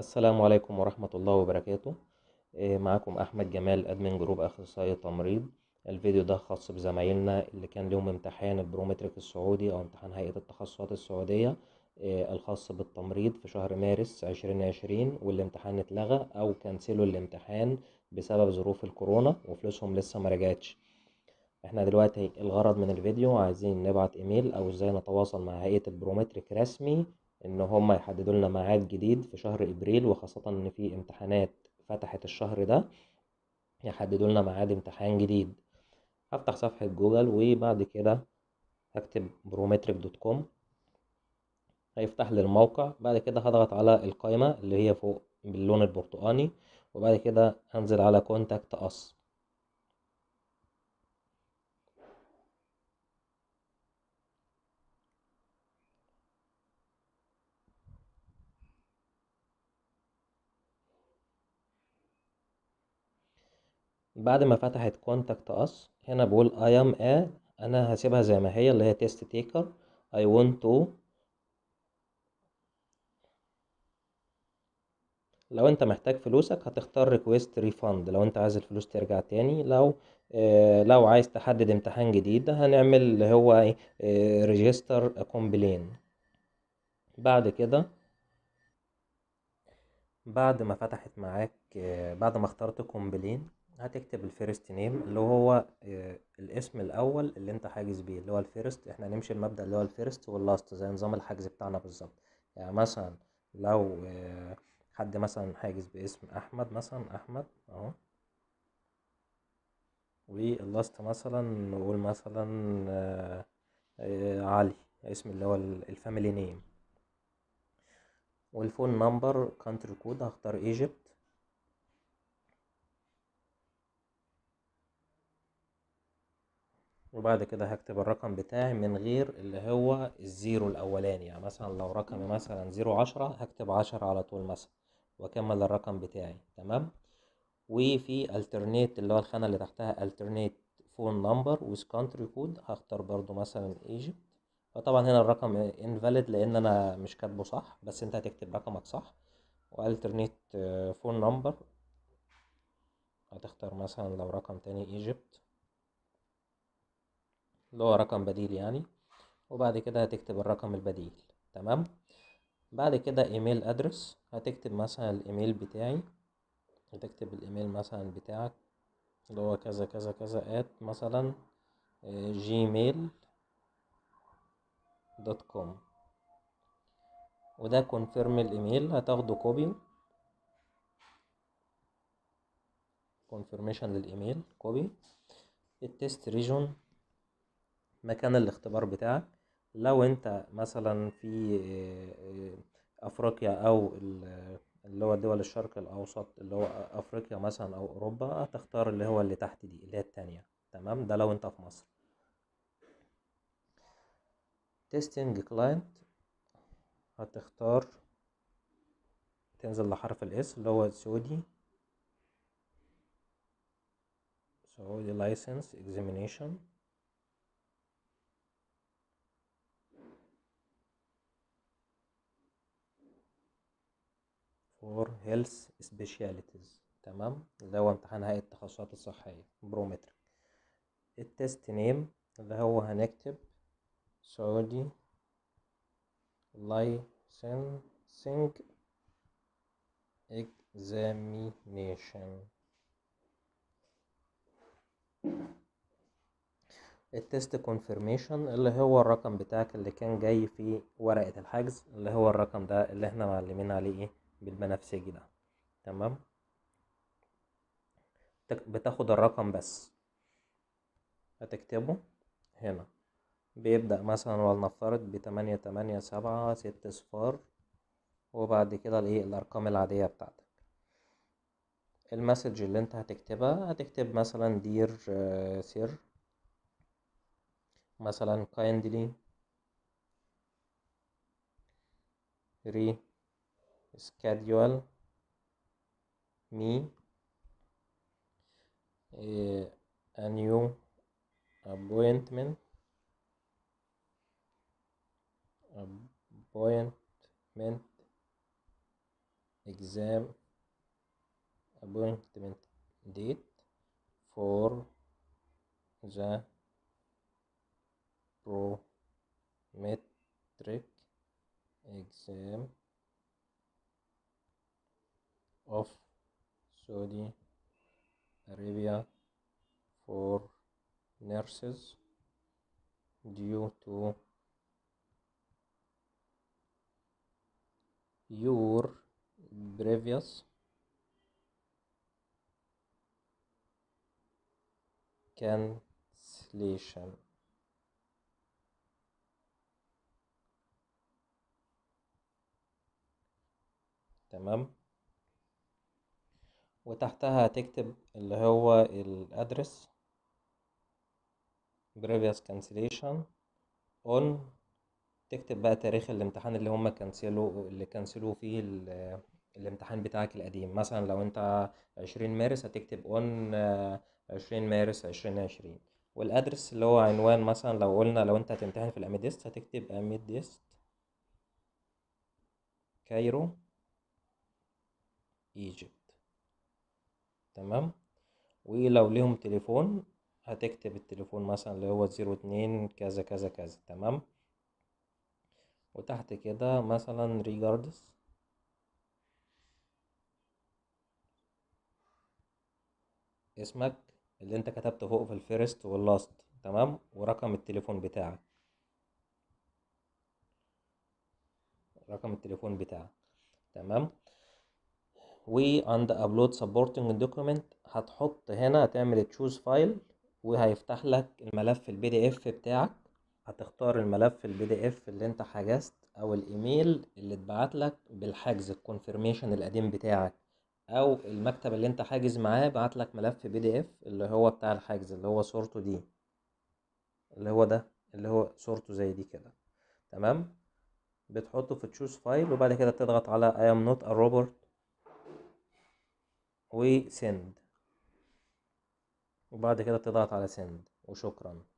السلام عليكم ورحمة الله وبركاته إيه، معاكم أحمد جمال أدمن جروب أخصائي تمريض الفيديو ده خاص بزمايلنا اللي كان ليهم امتحان البرومتريك السعودي أو امتحان هيئة التخصصات السعودية إيه، الخاص بالتمريض في شهر مارس عشرين عشرين والامتحان اتلغى أو كنسلوا الامتحان بسبب ظروف الكورونا وفلوسهم لسه مرجعتش احنا دلوقتي الغرض من الفيديو عايزين نبعت ايميل او ازاي نتواصل مع هيئة البرومتريك رسمي ان هم يحددوا لنا ميعاد جديد في شهر ابريل وخاصه ان في امتحانات فتحت الشهر ده يحددوا لنا ميعاد امتحان جديد هفتح صفحه جوجل وبعد كده هكتب برومتريك دوت كوم هيفتح لي الموقع بعد كده هضغط على القائمه اللي هي فوق باللون البرتقاني وبعد كده هنزل على كونتاكت اس بعد ما فتحت كونتاكت اس هنا بقول I am a انا هسيبها زي ما هي اللي هي تيست تيكر I want to لو انت محتاج فلوسك هتختار ريكويست refund لو انت عايز الفلوس ترجع تاني لو اه لو عايز تحدد امتحان جديد هنعمل اللي هو ريجستر إيه، كومبلين آه، بعد كده بعد ما فتحت معاك آه، بعد ما اخترت كومبلين هتكتب الفيرست نيم اللي هو آه، الاسم الاول اللي انت حاجز بيه اللي هو الفيرست احنا هنمشي المبدا اللي هو الفيرست واللاست زي نظام الحجز بتاعنا بالظبط يعني مثلا لو آه، حد مثلا حاجز باسم احمد مثلا احمد اهو واللاست مثلا نقول مثلا آه، علي اسم اللي هو الفاميلي نيم والفون نمبر كانتري كود هختار ايجيبت وبعد كده هكتب الرقم بتاعي من غير اللي هو الزيرو الأولاني يعني مثلا لو رقمي مثلا زيرو عشرة هكتب عشرة على طول مثلا وأكمل الرقم بتاعي تمام وفي alternate اللي هو الخانة اللي تحتها alternate phone number ويز country code هختار برضو مثلا Egypt فطبعا هنا الرقم invalid لأن أنا مش كاتبه صح بس أنت هتكتب رقمك صح والترنيت آه، phone number هتختار مثلا لو رقم تاني Egypt اللي هو رقم بديل يعني وبعد كده هتكتب الرقم البديل تمام بعد كده ايميل ادرس هتكتب مثلا الايميل بتاعي هتكتب الايميل مثلا بتاعك اللي هو كذا كذا كذا ات مثلا جيميل دوت كوم وده كونفيرم الايميل هتاخده كوبي كونفيرميشن للايميل كوبي التست ريجون مكان الاختبار بتاعك لو انت مثلا في آه، افريقيا او اللي هو دول الشرق الاوسط اللي هو افريقيا مثلا او اوروبا هتختار اللي هو اللي تحت دي اللي هي التانية تمام ده لو انت في مصر تيستينج كلاينت هتختار تنزل لحرف الاس اللي هو سعودي سعودي لايسنس اكزامينيشن فور هيلث سبيشاليتيز تمام اللي هو امتحان هيئة التخصصات الصحية برومتر التست نيم اللي هو هنكتب سعودي لايسنسنج اكزامينيشن التست كونفيرميشن اللي هو الرقم بتاعك اللي كان جاي في ورقة الحجز اللي هو الرقم ده اللي احنا معلمين عليه ايه بالبنفسجي ده تمام بتاخد الرقم بس هتكتبه هنا بيبدأ مثلا ولنفترض بتمانية تمانية سبعة ست صفار وبعد كده الايه الأرقام العادية بتاعتك المسج اللي انت هتكتبها هتكتب مثلا دير سير آه، مثلا kindly re schedule me a new appointment appointment exam appointment date for the pro metric exam of Saudi Arabia for nurses due to your previous cancellation تمام وتحتها هتكتب اللي هو الأدرس previous cancellation on تكتب بقى تاريخ الامتحان اللي هم كنسلوا اللي كنسلوا فيه الامتحان بتاعك القديم مثلا لو انت عشرين مارس هتكتب اون آه، عشرين مارس عشرين عشرين والادرس اللي هو عنوان مثلا لو قلنا لو انت هتمتحن في الاميديست هتكتب اميديست كايرو ايجيبت تمام ولو ليهم تليفون هتكتب التليفون مثلا اللي هو زيرو اتنين كذا كذا كذا تمام وتحت كده مثلا ريجاردس اسمك اللي انت كتبته فوق في الفيرست واللاست تمام ورقم التليفون بتاعك رقم التليفون بتاعك تمام وعند ابلود سبورتنج دوكيومنت هتحط هنا هتعمل تشوز فايل وهيفتح لك الملف البي دي اف بتاعك هتختار الملف البي دي اف اللي انت حجزت او الايميل اللي اتبعت لك بالحجز الكونفيرميشن القديم بتاعك او المكتب اللي انت حاجز معاه بعت لك ملف بي دي اف اللي هو بتاع الحجز اللي هو صورته دي اللي هو ده اللي هو صورته زي دي كده تمام بتحطه في تشوز فايل وبعد كده تضغط على I am not a robot وسند وبعد كده بتضغط على سند وشكرا